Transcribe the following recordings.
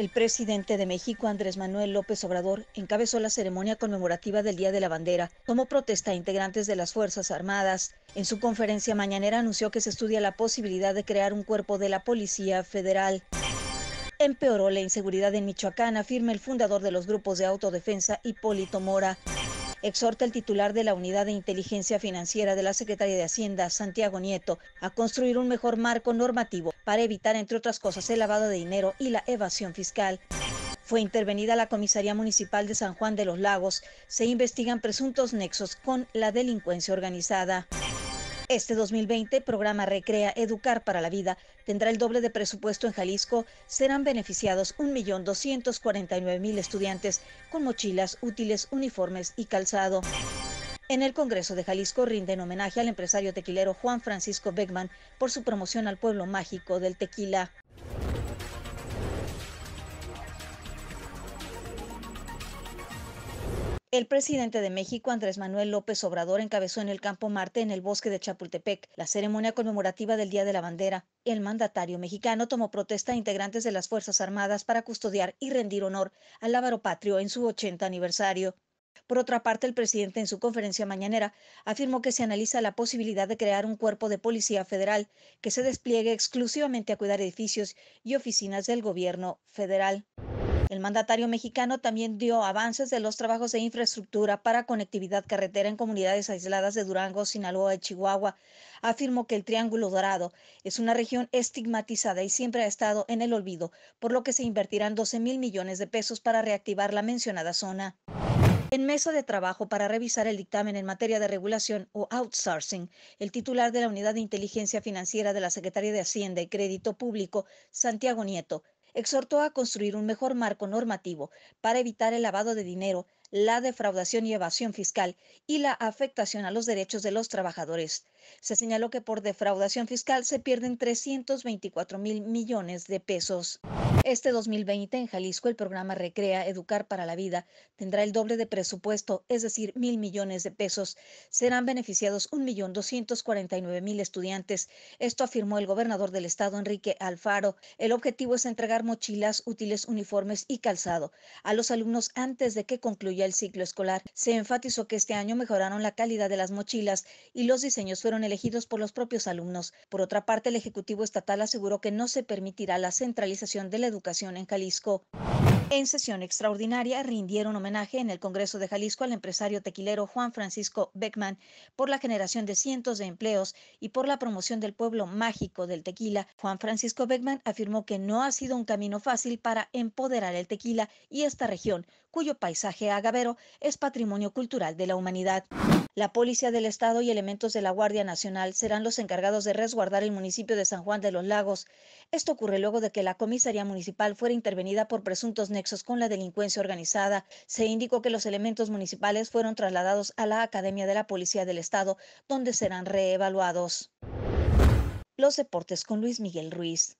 El presidente de México, Andrés Manuel López Obrador, encabezó la ceremonia conmemorativa del Día de la Bandera, tomó protesta a integrantes de las Fuerzas Armadas. En su conferencia mañanera anunció que se estudia la posibilidad de crear un cuerpo de la Policía Federal. Empeoró la inseguridad en Michoacán, afirma el fundador de los grupos de autodefensa, Hipólito Mora exhorta el titular de la Unidad de Inteligencia Financiera de la Secretaría de Hacienda, Santiago Nieto, a construir un mejor marco normativo para evitar, entre otras cosas, el lavado de dinero y la evasión fiscal. Fue intervenida la Comisaría Municipal de San Juan de los Lagos. Se investigan presuntos nexos con la delincuencia organizada. Este 2020, programa Recrea Educar para la Vida tendrá el doble de presupuesto en Jalisco. Serán beneficiados 1.249.000 estudiantes con mochilas, útiles, uniformes y calzado. En el Congreso de Jalisco rinden homenaje al empresario tequilero Juan Francisco Beckman por su promoción al pueblo mágico del tequila. El presidente de México, Andrés Manuel López Obrador, encabezó en el Campo Marte, en el bosque de Chapultepec, la ceremonia conmemorativa del Día de la Bandera. El mandatario mexicano tomó protesta a integrantes de las Fuerzas Armadas para custodiar y rendir honor al Ávaro Patrio en su 80 aniversario. Por otra parte, el presidente en su conferencia mañanera afirmó que se analiza la posibilidad de crear un cuerpo de policía federal que se despliegue exclusivamente a cuidar edificios y oficinas del gobierno federal. El mandatario mexicano también dio avances de los trabajos de infraestructura para conectividad carretera en comunidades aisladas de Durango, Sinaloa y Chihuahua. Afirmó que el Triángulo Dorado es una región estigmatizada y siempre ha estado en el olvido, por lo que se invertirán 12 mil millones de pesos para reactivar la mencionada zona. En mesa de trabajo para revisar el dictamen en materia de regulación o outsourcing, el titular de la Unidad de Inteligencia Financiera de la Secretaría de Hacienda y Crédito Público, Santiago Nieto, exhortó a construir un mejor marco normativo para evitar el lavado de dinero, la defraudación y evasión fiscal y la afectación a los derechos de los trabajadores. Se señaló que por defraudación fiscal se pierden 324 mil millones de pesos. Este 2020 en Jalisco el programa Recrea Educar para la Vida tendrá el doble de presupuesto, es decir, mil millones de pesos. Serán beneficiados un millón doscientos cuarenta y nueve mil estudiantes. Esto afirmó el gobernador del estado, Enrique Alfaro. El objetivo es entregar mochilas, útiles, uniformes y calzado a los alumnos antes de que concluya el ciclo escolar. Se enfatizó que este año mejoraron la calidad de las mochilas y los diseños fueron elegidos por los propios alumnos. Por otra parte, el Ejecutivo Estatal aseguró que no se permitirá la centralización de la Educación en Jalisco. En sesión extraordinaria rindieron homenaje en el Congreso de Jalisco al empresario tequilero Juan Francisco Beckman por la generación de cientos de empleos y por la promoción del pueblo mágico del tequila. Juan Francisco Beckman afirmó que no ha sido un camino fácil para empoderar el tequila y esta región, cuyo paisaje agavero es patrimonio cultural de la humanidad. La Policía del Estado y elementos de la Guardia Nacional serán los encargados de resguardar el municipio de San Juan de los Lagos. Esto ocurre luego de que la comisaría municipal fuera intervenida por presuntos nexos con la delincuencia organizada. Se indicó que los elementos municipales fueron trasladados a la Academia de la Policía del Estado, donde serán reevaluados. Los deportes con Luis Miguel Ruiz.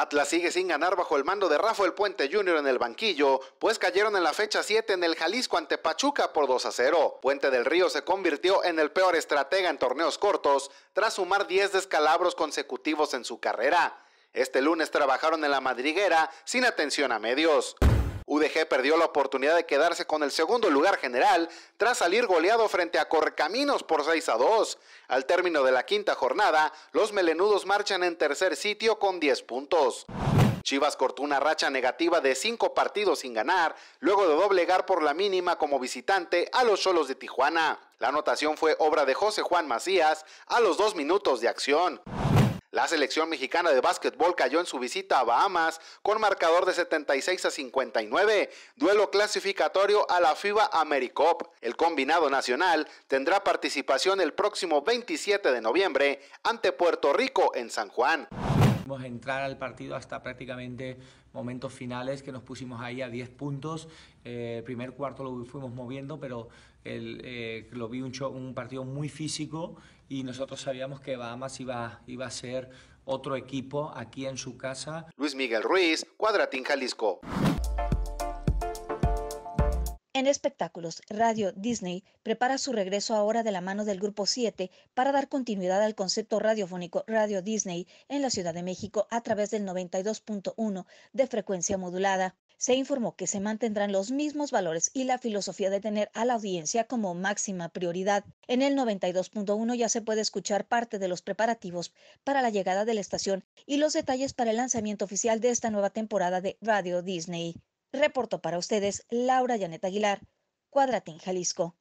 Atlas sigue sin ganar bajo el mando de Rafael Puente Jr. en el banquillo, pues cayeron en la fecha 7 en el Jalisco ante Pachuca por 2 a 0. Puente del Río se convirtió en el peor estratega en torneos cortos, tras sumar 10 descalabros consecutivos en su carrera. Este lunes trabajaron en la madriguera sin atención a medios. UDG perdió la oportunidad de quedarse con el segundo lugar general tras salir goleado frente a Correcaminos por 6 a 2. Al término de la quinta jornada, los melenudos marchan en tercer sitio con 10 puntos. Chivas cortó una racha negativa de 5 partidos sin ganar, luego de doblegar por la mínima como visitante a los Cholos de Tijuana. La anotación fue obra de José Juan Macías a los dos minutos de acción. La selección mexicana de básquetbol cayó en su visita a Bahamas con marcador de 76 a 59, duelo clasificatorio a la FIBA AmeriCup. El combinado nacional tendrá participación el próximo 27 de noviembre ante Puerto Rico en San Juan entrar al partido hasta prácticamente momentos finales que nos pusimos ahí a 10 puntos. el eh, primer cuarto lo fuimos moviendo, pero el, eh, lo vi un, un, partido muy físico y nosotros sabíamos que Bahamas iba, iba a ser otro equipo aquí en su casa. Luis Miguel Ruiz, Cuadratín Jalisco. En espectáculos, Radio Disney prepara su regreso ahora de la mano del Grupo 7 para dar continuidad al concepto radiofónico Radio Disney en la Ciudad de México a través del 92.1 de frecuencia modulada. Se informó que se mantendrán los mismos valores y la filosofía de tener a la audiencia como máxima prioridad. En el 92.1 ya se puede escuchar parte de los preparativos para la llegada de la estación y los detalles para el lanzamiento oficial de esta nueva temporada de Radio Disney. Reporto para ustedes Laura Yanet Aguilar, Cuadratín, Jalisco.